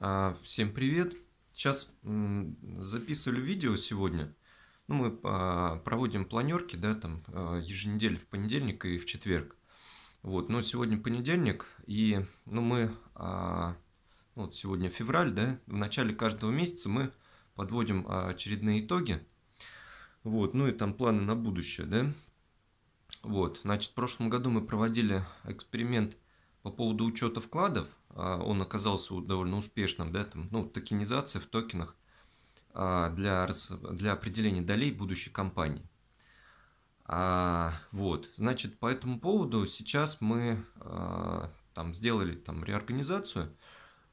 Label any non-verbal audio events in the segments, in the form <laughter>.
А, всем привет! Сейчас записывали видео сегодня. Ну, мы а, проводим планерки, да, там а, еженедельно в понедельник и в четверг. Вот, но сегодня понедельник, и ну, мы ну, вот сегодня февраль, да, в начале каждого месяца мы подводим очередные итоги. Вот, ну и там планы на будущее, да. Вот, значит, в прошлом году мы проводили эксперимент по поводу учета вкладов. А, он оказался довольно успешным, да, там, ну, токенизация в токенах а, для, для определения долей будущей компании. А, вот, значит, по этому поводу сейчас мы а, там сделали там реорганизацию,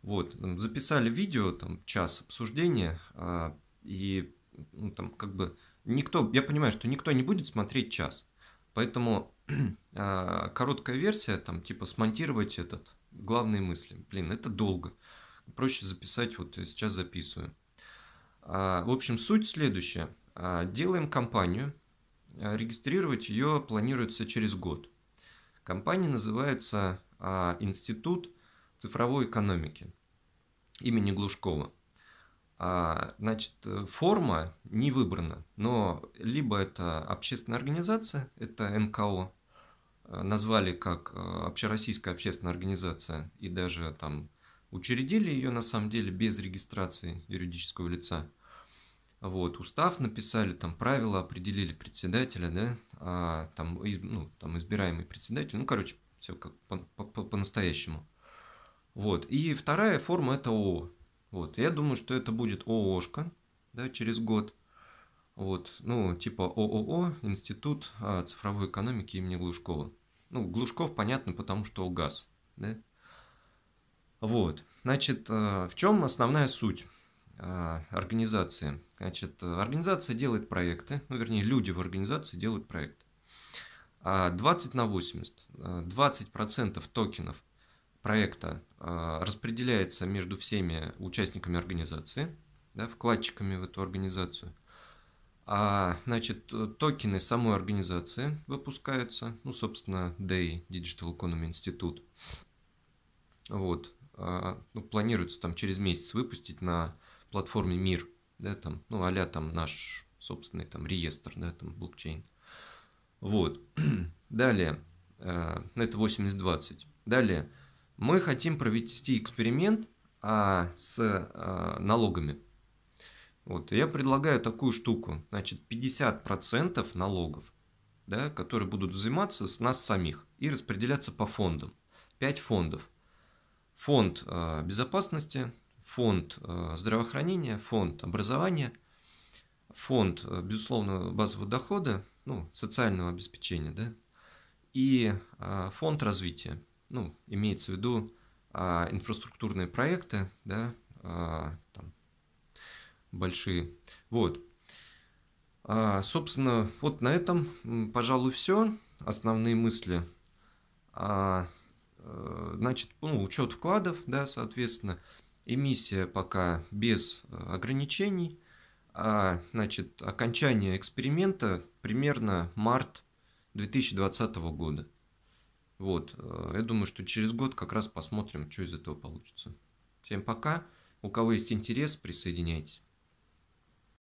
вот, записали видео, там час обсуждения, а, и ну, там как бы никто, я понимаю, что никто не будет смотреть час, поэтому <clears throat> А, короткая версия, там, типа, смонтировать этот, главные мысли. Блин, это долго. Проще записать, вот сейчас записываю. А, в общем, суть следующая. А, делаем компанию. Регистрировать ее планируется через год. Компания называется Институт цифровой экономики имени Глушкова. Значит, форма не выбрана, но либо это общественная организация, это НКО, Э, назвали как э, общероссийская общественная организация и даже там учредили ее на самом деле без регистрации юридического лица. Вот, устав написали, там правила определили председателя, да, а, там, из, ну, там избираемый председатель, ну, короче, все как по-настоящему. -по -по вот, и вторая форма это ООО. Вот, я думаю, что это будет ООшка, да, через год – вот, ну, типа ООО, Институт а, цифровой экономики имени Глушкова. Ну, Глушков понятно, потому что газ, да? Вот, значит, а, в чем основная суть а, организации? Значит, организация делает проекты, ну, вернее, люди в организации делают проекты. 20 на 80, 20% токенов проекта распределяется между всеми участниками организации, да, вкладчиками в эту организацию – а, значит, э, токены самой организации выпускаются, ну, собственно, DEI, Digital Economy Institute. Вот, а, ну, планируется там через месяц выпустить на платформе Мир, да, там, ну, а там наш собственный там реестр, да, там блокчейн. Вот, <clears throat> далее, а, это 80-20. Далее, мы хотим провести эксперимент а, с а, налогами, вот, я предлагаю такую штуку. Значит, 50% налогов, да, которые будут взиматься с нас самих и распределяться по фондам. 5 фондов. Фонд э, безопасности, фонд э, здравоохранения, фонд образования, фонд, э, безусловно, базового дохода, ну, социального обеспечения, да, и э, фонд развития. Ну, имеется в виду э, инфраструктурные проекты, да, э, там, большие. Вот. А, собственно, вот на этом, пожалуй, все. Основные мысли. А, э, значит, ну, учет вкладов, да, соответственно. Эмиссия пока без э, ограничений. А, значит, окончание эксперимента примерно март 2020 года. Вот, э, я думаю, что через год как раз посмотрим, что из этого получится. Всем пока. У кого есть интерес, присоединяйтесь.